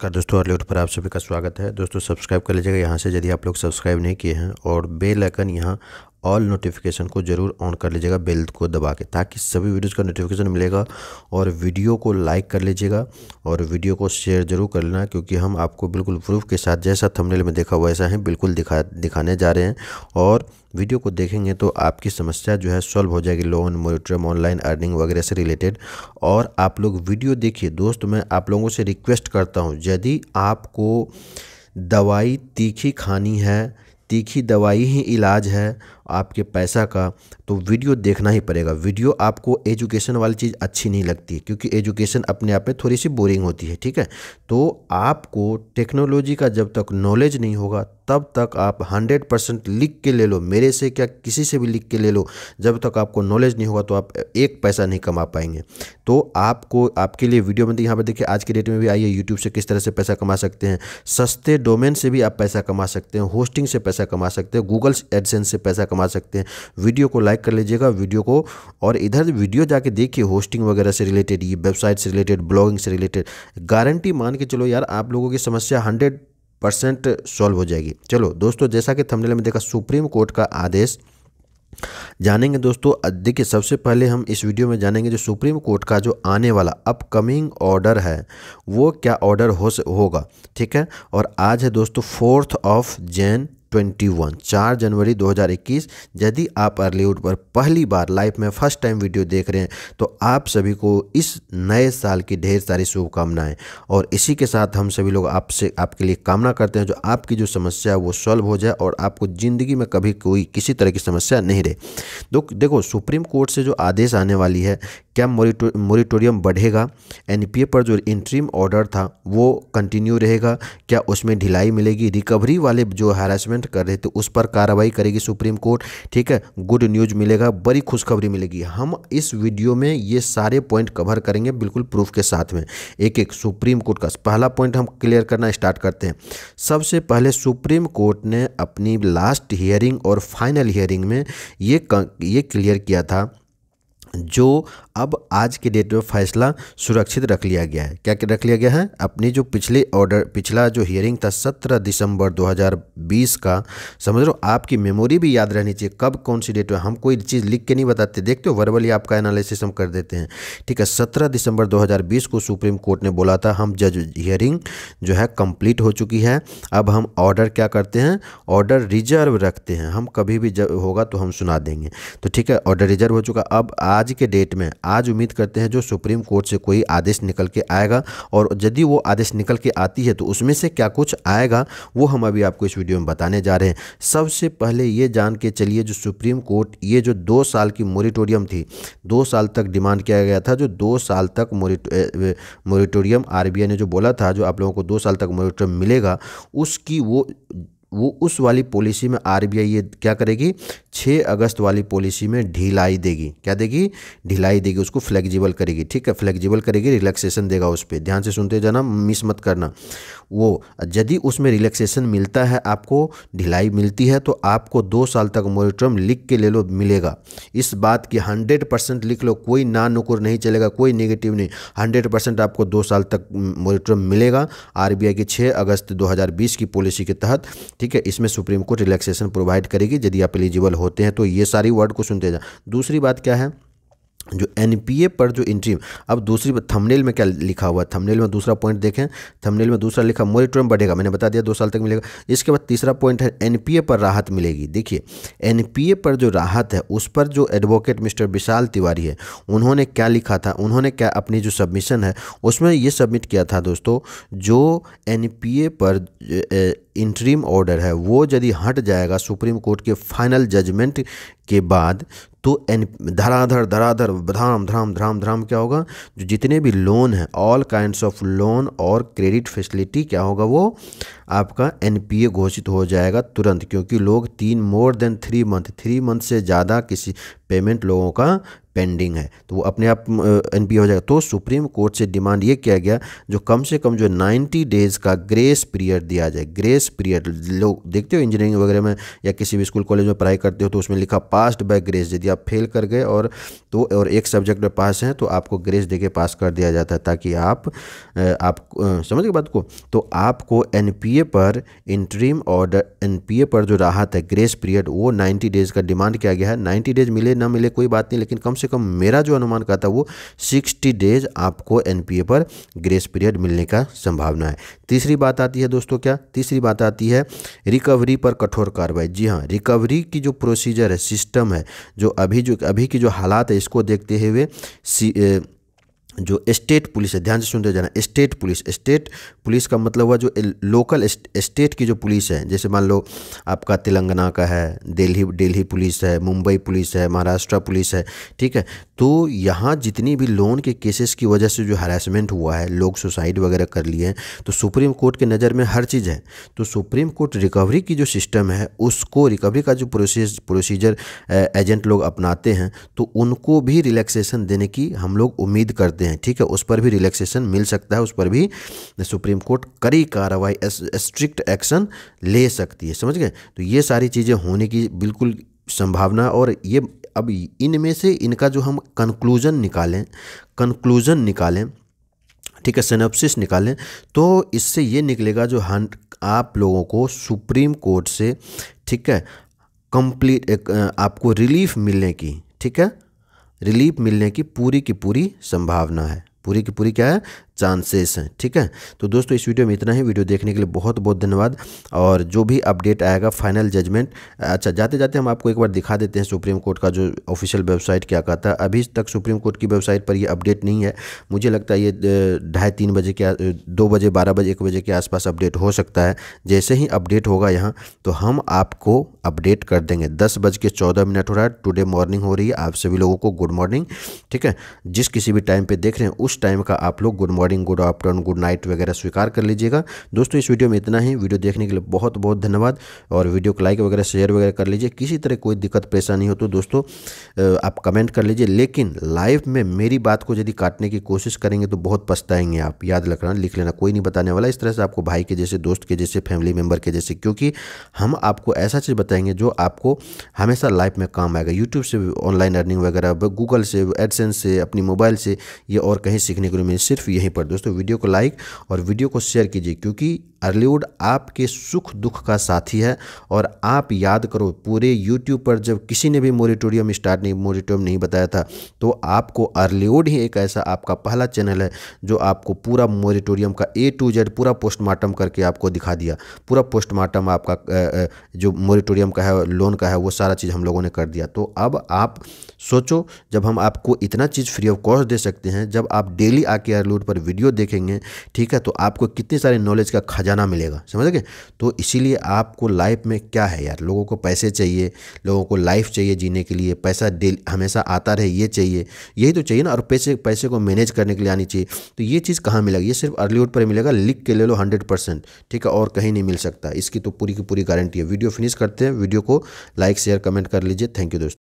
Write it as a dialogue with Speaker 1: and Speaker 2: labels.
Speaker 1: का दोस्तों अर्ली पर आप सभी का स्वागत है दोस्तों सब्सक्राइब कर लीजिएगा यहाँ से यदि आप लोग सब्सक्राइब नहीं किए हैं और बेल आइकन यहाँ ऑल नोटिफिकेशन को जरूर ऑन कर लीजिएगा बेल को दबा के ताकि सभी वीडियोज़ का नोटिफिकेशन मिलेगा और वीडियो को लाइक कर लीजिएगा और वीडियो को शेयर जरूर कर लेना क्योंकि हम आपको बिल्कुल प्रूफ के साथ जैसा थंबनेल में देखा वैसा ही बिल्कुल दिखा दिखाने जा रहे हैं और वीडियो को देखेंगे तो आपकी समस्या जो है सॉल्व हो जाएगी लोन मोरिटोरियम ऑनलाइन अर्निंग वगैरह से रिलेटेड और आप लोग वीडियो देखिए दोस्त मैं आप लोगों से रिक्वेस्ट करता हूँ यदि आपको दवाई तीखी खानी है तीखी दवाई ही इलाज है आपके पैसा का तो वीडियो देखना ही पड़ेगा वीडियो आपको एजुकेशन वाली चीज़ अच्छी नहीं लगती है क्योंकि एजुकेशन अपने आप में थोड़ी सी बोरिंग होती है ठीक है तो आपको टेक्नोलॉजी का जब तक नॉलेज नहीं होगा तब तक आप 100 परसेंट लिख के ले लो मेरे से क्या किसी से भी लिख के ले लो जब तक आपको नॉलेज नहीं होगा तो आप एक पैसा नहीं कमा पाएंगे तो आपको आपके लिए वीडियो में यहाँ पर देखिए आज के डेट में भी आइए यूट्यूब से किस तरह से पैसा कमा सकते हैं सस्ते डोमेन से भी आप पैसा कमा सकते हैं होस्टिंग से पैसा कमा सकते हैं गूगल एडसेंस से पैसा कमा कमा सकते हैं वीडियो को लाइक कर लीजिएगा वीडियो को और इधर वीडियो जाके देखिए होस्टिंग वगैरह से रिलेटेड ये वेबसाइट से रिलेटेड ब्लॉगिंग से रिलेटेड गारंटी मान के चलो यार आप लोगों की समस्या हंड्रेड परसेंट सॉल्व हो जाएगी चलो दोस्तों जैसा कि थंबनेल में देखा सुप्रीम कोर्ट का आदेश जानेंगे दोस्तों देखिए सबसे पहले हम इस वीडियो में जानेंगे जो सुप्रीम कोर्ट का जो आने वाला अपकमिंग ऑर्डर है वो क्या ऑर्डर हो होगा ठीक है और आज है दोस्तों फोर्थ ऑफ जैन 2021 चार जनवरी 2021 यदि आप अर्लीवुड पर पहली बार लाइफ में फर्स्ट टाइम वीडियो देख रहे हैं तो आप सभी को इस नए साल की ढेर सारी शुभकामनाएं और इसी के साथ हम सभी लोग आपसे आपके लिए कामना करते हैं जो आपकी जो समस्या है वो सॉल्व हो जाए और आपको ज़िंदगी में कभी कोई किसी तरह की समस्या नहीं रहे तो देखो सुप्रीम कोर्ट से जो आदेश आने वाली है क्या मोरिटोरियम बढ़ेगा एन पर जो इंट्रीम ऑर्डर था वो कंटिन्यू रहेगा क्या उसमें ढिलाई मिलेगी रिकवरी वाले जो हैरासमेंट पेमेंट कर रहे थे तो उस पर कार्रवाई करेगी सुप्रीम कोर्ट ठीक है गुड न्यूज मिलेगा बड़ी खुशखबरी मिलेगी हम इस वीडियो में ये सारे पॉइंट कवर करेंगे बिल्कुल प्रूफ के साथ में एक एक सुप्रीम कोर्ट का पहला पॉइंट हम क्लियर करना स्टार्ट करते हैं सबसे पहले सुप्रीम कोर्ट ने अपनी लास्ट हियरिंग और फाइनल हियरिंग में ये ये क्लियर किया था जो अब आज के डेट में फैसला सुरक्षित रख लिया गया है क्या रख लिया गया है अपनी जो पिछले ऑर्डर पिछला जो हियरिंग था 17 दिसंबर 2020 का समझ लो आपकी मेमोरी भी याद रहनी चाहिए कब कौन सी डेट में हम कोई चीज़ लिख के नहीं बताते देखते हो वर्बली आपका एनालिसिस हम कर देते हैं ठीक है सत्रह दिसंबर 2020 को सुप्रीम कोर्ट ने बोला था हम जज हियरिंग जो है कंप्लीट हो चुकी है अब हम ऑर्डर क्या करते हैं ऑर्डर रिजर्व रखते हैं हम कभी भी जब होगा तो हम सुना देंगे तो ठीक है ऑर्डर रिजर्व हो चुका अब आज के डेट में आज उम्मीद करते हैं जो सुप्रीम कोर्ट से कोई आदेश निकल के आएगा और यदि वो आदेश निकल के आती है तो उसमें से क्या कुछ आएगा वो हम अभी आपको इस वीडियो में बताने जा रहे हैं सबसे पहले ये जान के चलिए जो सुप्रीम कोर्ट ये जो दो साल की मोरिटोरियम थी दो साल तक डिमांड किया गया था जो दो साल तक मोरिटोरियम आर ने जो बोला था जो आप लोगों को दो साल तक मोरिटोरियम मिलेगा उसकी वो वो उस वाली पॉलिसी में आर ये क्या करेगी 6 अगस्त वाली पॉलिसी में ढिलाई देगी क्या देगी ढिलाई देगी उसको फ्लेक्जिबल करेगी ठीक है फ्लेक्जिबल करेगी रिलैक्सेशन देगा उस पर ध्यान से सुनते जाना मिस मत करना वो यदि उसमें रिलैक्सेशन मिलता है आपको ढिलाई मिलती है तो आपको दो साल तक मोरिटोरियम लिख के ले लो मिलेगा इस बात की हंड्रेड परसेंट लिख लो कोई ना नुकुर नहीं चलेगा कोई नेगेटिव नहीं हंड्रेड परसेंट आपको दो साल तक मोरिटोरियम मिलेगा आर की छः अगस्त दो की पॉलिसी के तहत ठीक है इसमें सुप्रीम कोर्ट रिलैक्सेशन प्रोवाइड करेगी यदि आप एलिजिबल होते हैं तो ये सारी वर्ड को सुनते जाए दूसरी बात क्या है जो एन पर जो इंट्रीम अब दूसरी थंबनेल में क्या लिखा हुआ है थंबनेल में दूसरा पॉइंट देखें थंबनेल में दूसरा लिखा मोरिटोरियम बढ़ेगा मैंने बता दिया दो साल तक मिलेगा इसके बाद तीसरा पॉइंट है एन पर राहत मिलेगी देखिए एन पर जो राहत है उस पर जो एडवोकेट मिस्टर विशाल तिवारी है उन्होंने क्या लिखा था उन्होंने क्या अपनी जो सबमिशन है उसमें ये सबमिट किया था दोस्तों जो एन पर इंट्रीम ऑर्डर है वो यदि हट जाएगा सुप्रीम कोर्ट के फाइनल जजमेंट के बाद तो एन धराधर धराधर धाम धाम धाम धाम क्या होगा जो जितने भी लोन हैं ऑल काइंड्स ऑफ लोन और क्रेडिट फैसिलिटी क्या होगा वो आपका एनपीए घोषित हो जाएगा तुरंत क्योंकि लोग तीन more than three month three month से ज़्यादा किसी पेमेंट लोगों का पेंडिंग है तो वो अपने आप एन हो जाएगा तो सुप्रीम कोर्ट से डिमांड ये किया गया जो कम से कम जो 90 डेज़ का ग्रेस पीरियड दिया जाए ग्रेस पीरियड लोग देखते हो इंजीनियरिंग वगैरह में या किसी भी स्कूल कॉलेज में पढ़ाई करते हो तो उसमें लिखा पास्ड बाय ग्रेस यदि आप फेल कर गए और तो और एक सब्जेक्ट में पास हैं तो आपको ग्रेस दे के पास कर दिया जाता है ताकि आप आप समझ गए बात को तो आपको एन पर इंट्रीम ऑर्डर एन पर जो राहत है ग्रेस पीरियड वो नाइन्टी डेज़ का डिमांड किया गया है नाइन्टी डेज मिले ना मिले कोई बात नहीं लेकिन कम से कम मेरा जो अनुमान कहता है वो सिक्सटी डेज आपको एन पर ग्रेस पीरियड मिलने का संभावना है तीसरी बात आती है दोस्तों क्या तीसरी बात आती है रिकवरी पर कठोर कार्रवाई जी हाँ रिकवरी की जो प्रोसीजर है सिस्टम है जो अभी जो अभी की जो हालात है इसको देखते हुए जो स्टेट पुलिस है ध्यान से सुनते जाना स्टेट पुलिस स्टेट पुलिस का मतलब हुआ जो लोकल स्टेट की जो पुलिस है जैसे मान लो आपका तेलंगाना का है दिल्ली दिल्ली पुलिस है मुंबई पुलिस है महाराष्ट्र पुलिस है ठीक है तो यहाँ जितनी भी लोन के केसेस की वजह से जो हरासमेंट हुआ है लोग सुसाइड वगैरह कर लिए हैं तो सुप्रीम कोर्ट के नज़र में हर चीज़ है तो सुप्रीम कोर्ट रिकवरी की जो सिस्टम है उसको रिकवरी का जो प्रोसेस प्रोसीजर एजेंट लोग अपनाते हैं तो उनको भी रिलैक्सेशन देने की हम लोग उम्मीद करते हैं ठीक है उस पर भी रिलैक्सेशन मिल सकता है उस पर भी सुप्रीम कोर्ट कड़ी कार्रवाई स्ट्रिक्ट एक्शन ले सकती है समझ गए तो ये सारी चीज़ें होने की बिल्कुल संभावना और ये अब इनमें से इनका जो हम कंक्लूजन निकालें कंक्लूजन निकालें ठीक है सिनेप्सिस निकालें तो इससे ये निकलेगा जो हंड आप लोगों को सुप्रीम कोर्ट से ठीक है कंप्लीट आपको रिलीफ मिलने की ठीक है रिलीफ मिलने की पूरी की पूरी संभावना है पूरी की पूरी क्या है चांसेस हैं ठीक है तो दोस्तों इस वीडियो में इतना ही वीडियो देखने के लिए बहुत बहुत धन्यवाद और जो भी अपडेट आएगा फाइनल जजमेंट अच्छा जाते जाते हम आपको एक बार दिखा देते हैं सुप्रीम कोर्ट का जो ऑफिशियल वेबसाइट क्या कहता है अभी तक सुप्रीम कोर्ट की वेबसाइट पर यह अपडेट नहीं है मुझे लगता है ये ढाई तीन बजे के दो बजे बारह बजे एक बजे के आसपास अपडेट हो सकता है जैसे ही अपडेट होगा यहाँ तो हम आपको अपडेट कर देंगे दस बज के चौदह मिनट हो रहा है टुडे मॉर्निंग हो रही है आप सभी लोगों को गुड मॉर्निंग ठीक है जिस किसी भी टाइम पर देख रहे हैं उस टाइम का आप लोग good morning morning good afternoon good night वगैरह स्वीकार कर लीजिएगा दोस्तों इस वीडियो में इतना ही वीडियो देखने के लिए बहुत बहुत धन्यवाद और वीडियो को लाइक वगैरह शेयर वगैरह कर लीजिए किसी तरह कोई दिक्कत परेशानी हो तो दोस्तों आप कमेंट कर लीजिए लेकिन लाइफ में मेरी बात को यदि काटने की कोशिश करेंगे तो बहुत पछताएंगे आप याद रखना लिख लेना कोई नहीं बताने वाला इस तरह से आपको भाई के जैसे दोस्त के जैसे फैमिली मेंबर के जैसे क्योंकि हम आपको ऐसा चीज़ बताएंगे जो आपको हमेशा लाइफ में काम आएगा यूट्यूब से ऑनलाइन अर्निंग वगैरह गूगल से एडसेंस से अपनी मोबाइल से ये और कहीं सीखने के लिए मिले सिर्फ यहीं पर दोस्तों वीडियो को लाइक और वीडियो को शेयर कीजिए क्योंकि अर्लीवुड आपके सुख दुख का साथी है और आप याद करो पूरे यूट्यूब पर जब किसी ने भी मोरिटोरियम स्टार्ट नहीं मोरिटोरियम नहीं बताया था तो आपको अर्लीवुड ही एक ऐसा आपका पहला चैनल है जो आपको पूरा मोरिटोरियम का ए टू जेड पूरा पोस्टमार्टम करके आपको दिखा दिया पूरा पोस्टमार्टम आपका जो मोरिटोरियम का है लोन का है वो सारा चीज़ हम लोगों ने कर दिया तो अब आप सोचो जब हम आपको इतना चीज़ फ्री ऑफ कॉस्ट दे सकते हैं जब आप डेली आके अर्लीवुड पर वीडियो देखेंगे ठीक है तो आपको कितने सारे नॉलेज का खजाना मिलेगा समझ गए तो इसीलिए आपको लाइफ में क्या है यार लोगों को पैसे चाहिए लोगों को लाइफ चाहिए जीने के लिए पैसा डे हमेशा आता रहे ये चाहिए यही तो चाहिए ना और पैसे पैसे को मैनेज करने के लिए आनी चाहिए तो ये चीज़ कहाँ मिलेगा ये सिर्फ अर्लीवुड पर मिलेगा लिख के ले लो हंड्रेड परसेंट ठीक है और कहीं नहीं मिल सकता इसकी तो पूरी की पूरी गारंटी है वीडियो फिनिश करते हैं वीडियो को लाइक शेयर कमेंट कर लीजिए थैंक यू दोस्तों